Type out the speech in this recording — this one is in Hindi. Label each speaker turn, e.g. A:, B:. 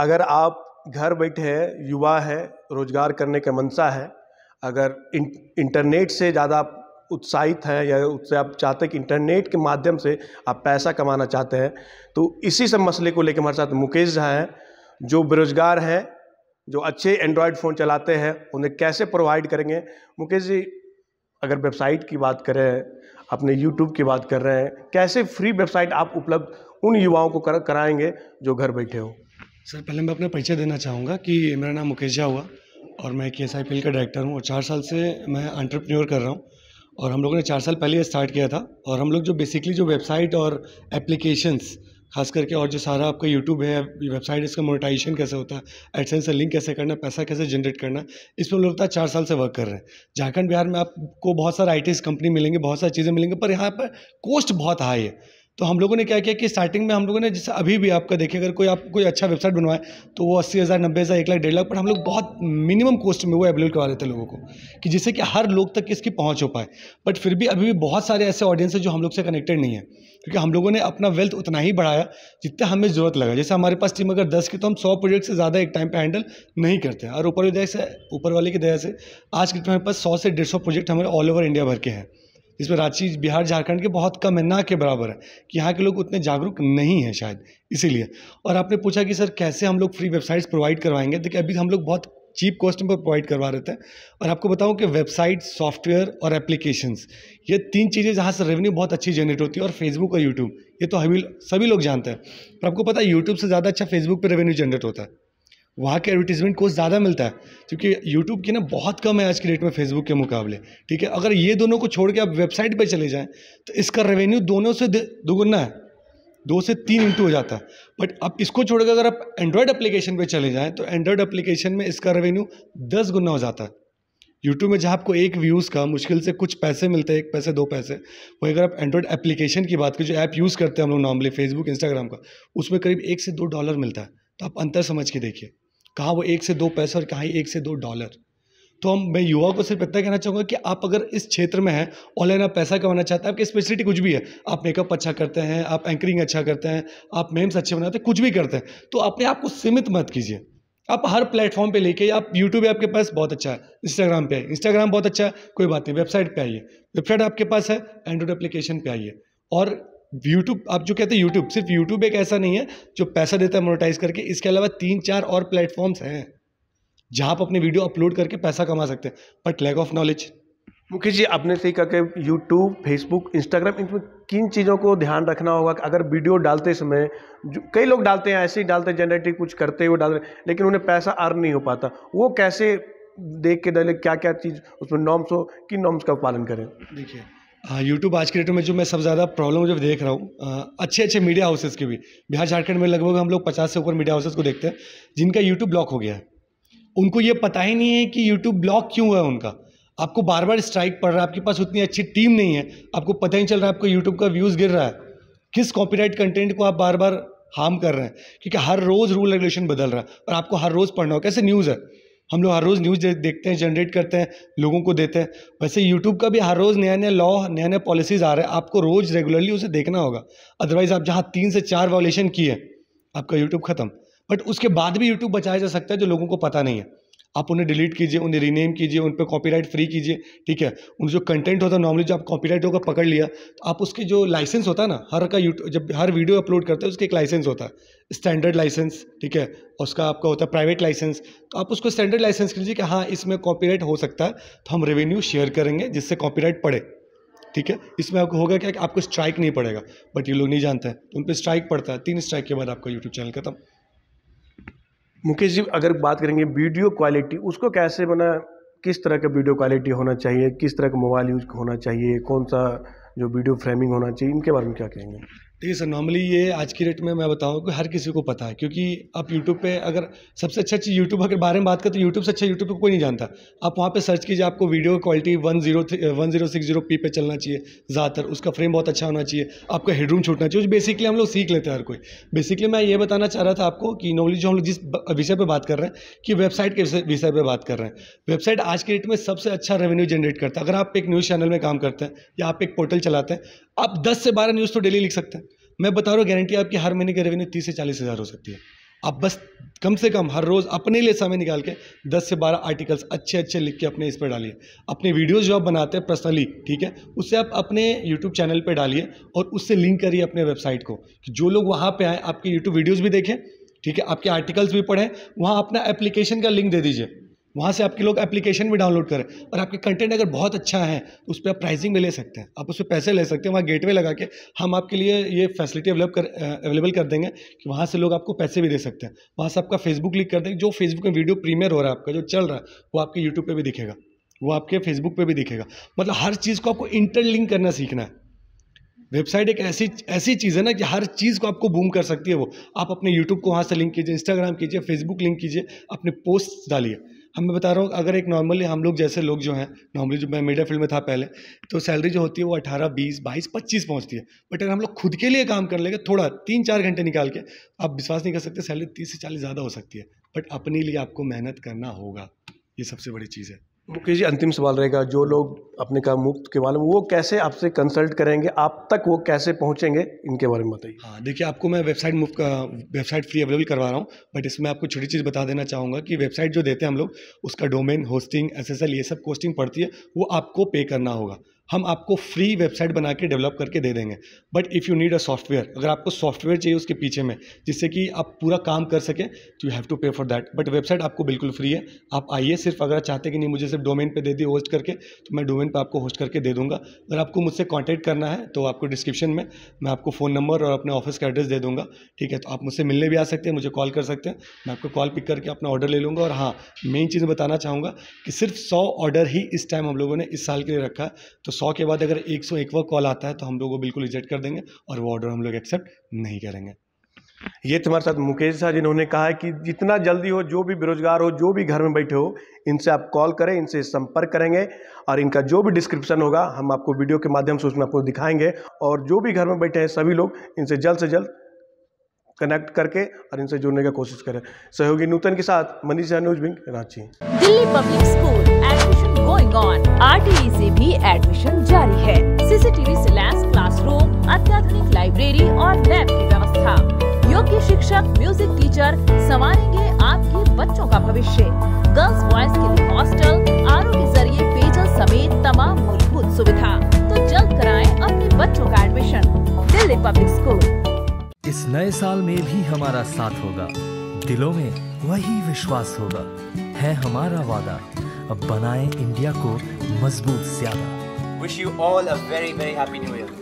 A: अगर आप घर बैठे युवा है रोज़गार करने का मनसा है अगर इंटरनेट से ज़्यादा उत्साहित हैं या उससे आप चाहते हैं कि इंटरनेट के माध्यम से आप पैसा कमाना चाहते हैं तो इसी सब मसले को लेकर हमारे साथ मुकेश झा हैं जो बेरोजगार हैं जो अच्छे एंड्रॉयड फ़ोन चलाते हैं उन्हें कैसे प्रोवाइड करेंगे मुकेश जी अगर वेबसाइट की बात करें अपने यूट्यूब की बात कर रहे हैं कैसे फ्री वेबसाइट आप उपलब्ध उन युवाओं को कर, कराएंगे जो घर बैठे हों
B: सर पहले मैं अपना परिचय देना चाहूँगा कि मेरा नाम मुकेश झा हुआ और मैं के एस आई का डायरेक्टर हूँ और चार साल से मैं एंटरप्रेन्योर कर रहा हूँ और हम लोगों ने चार साल पहले स्टार्ट किया था और हम लोग जो बेसिकली जो वेबसाइट और एप्लीकेशंस खास करके और जो सारा आपका यूट्यूब है वेबसाइट इसका मोनेटाइजेशन कैसे होता है एडसेंस से लिंक कैसे करना पैसा कैसे जनरेट करना इस पर हम लोग बताया चार साल से वर्क कर रहे हैं झारखंड बिहार में आपको बहुत सारे आई कंपनी मिलेंगे बहुत सारी चीज़ें मिलेंगी पर यहाँ पर कोस्ट बहुत हाई है तो हम लोगों ने क्या किया कि स्टार्टिंग में हम लोगों ने जैसे अभी भी आपका देखिए अगर कोई आप कोई अच्छा वेबसाइट बनवाए तो वो अस्सी हज़ार नब्बे हज़ार एक लाख डेढ़ लाख पर हम लोग बहुत मिनिमम कॉस्ट में वो अवेलेबल करवा देते हैं लोगों को कि जिससे कि हर लोग तक इसकी पहुँच हो पाए बट फिर भी अभी भी बहुत सारे ऐसे ऑडियंस हैं जो हम लोग से कनेक्टेड नहीं है क्योंकि हम लोगों ने अपना वेल्थ उतना ही बढ़ाया जितना हमें ज़रूरत लगा जैसे हमारे पास टीम अगर दस की तो हम सौ प्रोजेक्ट से ज़्यादा एक टाइम पर हैंडल नहीं करते और ऊपर की दया से ऊपर वाले की दया से आज के टाइम पास सौ से डेढ़ प्रोजेक्ट हमारे ऑल ओवर इंडिया भर के हैं जिसमें रांची बिहार झारखंड के बहुत कम है ना के बराबर है कि यहाँ के लोग उतने जागरूक नहीं हैं शायद इसीलिए और आपने पूछा कि सर कैसे हम लोग फ्री वेबसाइट्स प्रोवाइड करवाएंगे देखिए अभी हम लोग बहुत चीप कॉस्ट पर प्रोवाइड करवा रहे थे और आपको बताऊं कि वेबसाइट सॉफ्टवेयर और एप्लीकेशंस ये तीन चीज़ें जहाँ से रेवेन्यू बहुत अच्छी जनरेट होती है और फेसबुक और यूट्यूब ये तो हमी सभी लोग जानते हैं पर आपको पता है यूट्यूब से ज़्यादा अच्छा फेसबुक पर रेवेन्यू जनरेट होता है वहाँ के एडवर्टीज़मेंट को ज़्यादा मिलता है क्योंकि यूट्यूब की ना बहुत कम है आज के डेट में फेसबुक के मुकाबले ठीक है अगर ये दोनों को छोड़ के आप वेबसाइट पर चले जाएँ तो इसका रेवेन्यू दोनों से दोगुना है दो से तीन इंटू हो जाता है बट अब इसको छोड़कर अगर आप एंड्रॉयड एप्लीकेशन पे चले जाएँ तो एंड्रॉयड एप्लीकेशन में इसका रेवेन्यू दस गुना हो जाता है यूट्यूब में जहाँ आपको एक व्यूज़ का मुश्किल से कुछ पैसे मिलते हैं एक पैसे दो पैसे वही अगर आप एंड्रॉयड एप्लीकेशन की बात करें जो ऐप यूज़ करते हैं हम लोग नॉर्मली फेसबुक इंस्टाग्राम का उसमें करीब एक से दो डॉलर मिलता है तो आप अंतर समझ के देखिए कहाँ वो एक से दो पैसे और कहाँ एक से दो डॉलर तो हम मैं युवा को सिर्फ इतना कहना चाहूँगा कि आप अगर इस क्षेत्र में हैं ऑनलाइन आप पैसा कमाना चाहते हैं आपकी स्पेशलिटी कुछ भी है आप मेकअप अच्छा करते हैं आप एंकरिंग अच्छा करते हैं आप मेम्स अच्छे बनाते हैं कुछ भी करते हैं तो अपने आप को सीमित मत कीजिए आप हर प्लेटफॉर्म पे लेके आप यूट्यूब आपके पास बहुत अच्छा है इंस्टाग्राम पे आइए इंस्टाग्राम बहुत अच्छा है कोई बात नहीं वेबसाइट पे आइए वेबसाइट आपके पास है एंड्रॉइड एप्लीकेशन पे आइए और यूट्यूब आप जो कहते हैं यूट्यूब सिर्फ यूट्यूब एक ऐसा नहीं है जो पैसा देता है मोनोटाइज करके इसके अलावा तीन चार और प्लेटफॉर्म्स हैं
A: जहाँ आप अपनी वीडियो अपलोड करके पैसा कमा सकते हैं but lack of knowledge Mukesh ji आपने सही कहा कि यूट्यूब फेसबुक इंस्टाग्राम इनमें किन चीज़ों को ध्यान रखना होगा कि अगर वीडियो डालते समय कई लोग डालते हैं ऐसे ही डालते हैं जनरेटिव कुछ करते हुए डाल रहे लेकिन उन्हें पैसा अर्न नहीं हो पाता वो कैसे देख के डाले क्या क्या चीज़ उसमें नॉर्म्स हो किन नॉर्म्स का पालन करें
B: देखिए हाँ यूट्यूब आज के डेट में जो मैं सबसे ज़्यादा प्रॉब्लम जो देख रहा हूँ अच्छे अच्छे मीडिया हाउसेज़ के भी बिहार झारखंड में लगभग हम लोग पचास से ऊपर मीडिया हाउसेज़ को देखते हैं जिनका यूट्यूब ब्लॉक हो गया है उनको ये पता ही नहीं है कि यूट्यूब ब्लॉक क्यों हुआ है उनका आपको बार बार स्ट्राइक पड़ रहा है आपके पास उतनी अच्छी टीम नहीं है आपको पता ही नहीं चल रहा है आपको यूट्यूब का व्यूज़ गिर रहा है किस कॉपीराइट कंटेंट को आप बार बार हार्म कर रहे हैं क्योंकि हर रोज़ रूल रेगुलेशन बदल रहा है और आपको हर रोज़ पढ़ना हो कैसे न्यूज़ है हम लोग हर रोज़ न्यूज़ देखते हैं जनरेट करते हैं लोगों को देते हैं वैसे यूट्यूब का भी हर रोज़ नया नया लॉ नया नया पॉलिसीज़ आ रहा है आपको रोज़ रेगुलरली उसे देखना होगा अदरवाइज़ आप जहाँ तीन से चार वॉलेशन किए आपका यूट्यूब ख़त्म बट उसके बाद भी यूट्यूब बचाया जा सकता है जो लोगों को पता नहीं है आप उन्हें डिलीट कीजिए उन्हें रीनेम कीजिए उन पर कॉपी फ्री कीजिए ठीक है उन जो कंटेंट होता है नॉर्मली जो आप राइट होगा पकड़ लिया तो आप उसके जो लाइसेंस होता है ना हर का यूट्यूब जब हर वीडियो अपलोड करते हैं उसके एक लाइसेंस होता है स्टैंडर्ड लाइसेंस ठीक है उसका आपका होता है प्राइवेट लाइसेंस तो आप उसको स्टैंडर्ड लाइसेंस लीजिए कि हाँ इसमें कॉपी हो सकता है तो हम रेवेन्यू शेयर करेंगे जिससे कॉपी पड़े ठीक है इसमें आपको होगा क्या कि आपको स्ट्राइक नहीं पड़ेगा बट ये लोग नहीं जानते हैं तो उन पर स्ट्राइक पड़ता है तीन स्ट्राइक के बाद आपका यूट्यूब चैनल खत्म
A: मुकेश जी अगर बात करेंगे वीडियो क्वालिटी उसको कैसे बना किस तरह का वीडियो क्वालिटी होना चाहिए किस तरह का मोबाइल यूज होना चाहिए कौन सा जो वीडियो फ्रेमिंग होना चाहिए इनके बारे में क्या कहेंगे
B: देखिए सर नॉर्मली ये आज की डेट में मैं बताऊँ कि हर किसी को पता है क्योंकि आप यूट्यूब पे अगर सबसे अच्छा चीज़ यूट्यूब अगर बारे में बात करें तो यूट्यूब से अच्छा यूट्यूब को कोई नहीं जानता आप वहाँ पे सर्च कीजिए आपको video quality one zero one zero six zero P पे चलना चाहिए ज़्यादातर उसका फ्रेम बहुत अच्छा होना चाहिए आपका हेडरूम छूटना चाहिए बेसिकली हम लोग सीख लेते हैं हर कोई बेसिकली मैं ये बताना चाह रहा था आपको कि नॉर्मली जो हम लोग जिस विषय पर बात कर रहे हैं कि वेबसाइट के विषय पर बात कर रहे हैं वेबसाइट आज की डेट में सबसे अच्छा रेवेन्यू जनरेट करता है अगर आप एक न्यूज़ चैनल में काम करते हैं या आप एक पोर्टल चलाते हैं आप दस से बारह न्यूज़ तो डेली लिख सकते हैं मैं बता रहा हूँ गारंटी आपकी हर महीने की रेवेन्यू तीस से चालीस हज़ार हो सकती है आप बस कम से कम हर रोज़ अपने लिए समय निकाल के दस से बारह आर्टिकल्स अच्छे अच्छे लिख के अपने इस पर डालिए अपने वीडियोज़ जो आप बनाते हैं पर्सनली ठीक है उससे आप अपने यूट्यूब चैनल पर डालिए और उससे लिंक करिए अपने वेबसाइट को कि जो लोग वहाँ पर आए आपके यूट्यूब वीडियोज़ भी देखें ठीक है आपके आर्टिकल्स भी पढ़ें वहाँ अपना एप्लीकेशन का लिंक दे दीजिए वहाँ से आपके लोग एप्लीकेशन भी डाउनलोड करें और आपके कंटेंट अगर बहुत अच्छा है तो उस पर आप प्राइसिंग भी ले सकते हैं आप उस पर पैसे ले सकते हैं वहाँ गेटवे लगा के हम आपके लिए ये फैसिलिटी अवेलेब कर अवेलेबल कर देंगे कि वहाँ से लोग आपको पैसे भी दे सकते हैं वहाँ से आपका फेसबुक लिख कर देंगे जो फेसबुक में वीडियो प्रीमियर हो रहा है आपका जो चल रहा है वो आपके यूट्यूब पर भी दिखेगा वो आपके फेसबुक पर भी दिखेगा मतलब हर चीज़ को आपको इंटरलिंक करना सीखना है वेबसाइट एक ऐसी ऐसी चीज़ है ना कि हर चीज़ को आपको बूम कर सकती है वो आप अपने यूट्यूब को वहाँ से लिंक कीजिए इंस्टाग्राम कीजिए फेसबुक लिंक कीजिए अपने पोस्ट डालिए हम मैं बता रहा हूँ अगर एक नॉर्मली हम लोग जैसे लोग जो हैं नॉर्मली जो मैं मीडिया फील्ड में था पहले तो सैलरी जो होती है वो अठारह बीस बाईस पच्चीस पहुँचती है बट अगर हम लोग खुद के लिए काम कर लेंगे थोड़ा तीन चार घंटे निकाल के आप विश्वास नहीं कर सकते सैलरी तीस से चालीस ज़्यादा हो सकती है बट अपने लिए आपको मेहनत करना होगा ये सबसे बड़ी चीज़ है
A: मुकेश जी अंतिम सवाल रहेगा जो लोग अपने काम मुक्त के बारे में वो कैसे आपसे कंसल्ट करेंगे आप तक वो कैसे पहुंचेंगे इनके बारे में बताइए हाँ देखिए आपको मैं
B: वेबसाइट मुफ्त का वेबसाइट फ्री अवेलेबल करवा रहा हूँ बट इसमें आपको छोटी चीज़ बता देना चाहूँगा कि वेबसाइट जो देते हैं हम लोग उसका डोमेन होस्टिंग एस ये सब कोस्टिंग पड़ती है वो आपको पे करना होगा हम आपको फ्री वेबसाइट बना के डेवलप करके दे देंगे but if you need a software अगर आपको सॉफ्टवेयर चाहिए उसके पीछे में जिससे कि आप पूरा काम कर सकें तो you have to pay for that but website आपको बिल्कुल फ्री है आप आइए सिर्फ अगर चाहते कि नहीं मुझे सिर्फ डोमेन पे दे दी होस्ट करके तो मैं डोमेन पर आपको होस्ट करके दे दूँगा अगर आपको मुझसे कॉन्टैक्ट करना है तो आपको डिस्क्रिप्शन में मैं आपको फ़ोन नंबर और अपने ऑफिस का एड्रेस दे दूँगा ठीक है तो आप मुझसे मिलने भी आ सकते हैं मुझे कॉल कर सकते हैं मैं आपको कॉल पिक करके अपना ऑर्डर ले लूँगा और हाँ मेन चीज़ बताना चाहूँगा कि सिर्फ सौ ऑर्डर ही इस टाइम हम लोगों ने इस साल के लिए रखा है तो सौ के बाद
A: अगर एक सौ एक एकवा कॉल आता है तो हम लोग वो बिल्कुल रिजेक्ट कर देंगे और वो ऑर्डर हम लोग एक्सेप्ट नहीं करेंगे ये तुम्हारे साथ मुकेश साहब जिन्होंने कहा है कि जितना जल्दी हो जो भी बेरोजगार हो जो भी घर में बैठे हो इनसे आप कॉल करें इनसे संपर्क करेंगे और इनका जो भी डिस्क्रिप्शन होगा हम आपको वीडियो के माध्यम से उसमें आपको दिखाएंगे और जो भी घर में बैठे हैं सभी लोग इनसे जल्द से जल्द कनेक्ट करके और इनसे जुड़ने का कोशिश करें सहयोगी नूतन के साथ मनीष अनुज बिंग Ranchi
B: Delhi public school going on RTE से भी एडमिशन जारी है सीसीटीवी सी लैस क्लासरूम अत्याधुनिक लाइब्रेरी और लैब की व्यवस्था योग्य शिक्षक म्यूजिक टीचर संवारेंगे आपके बच्चों का भविष्य गर्ल्स बॉयज के लिए हॉस्टल आर e के जरिए पेयजल समेत तमाम मूलभूत सुविधा तो जल्द कराएं अपने बच्चों का एडमिशन दिल्ली पब्लिक स्कूल इस नए साल में भी हमारा साथ होगा दिलों में वही विश्वास होगा है हमारा वादा अब बनाएं इंडिया को मजबूत ज्यादा wish you all a very very happy new year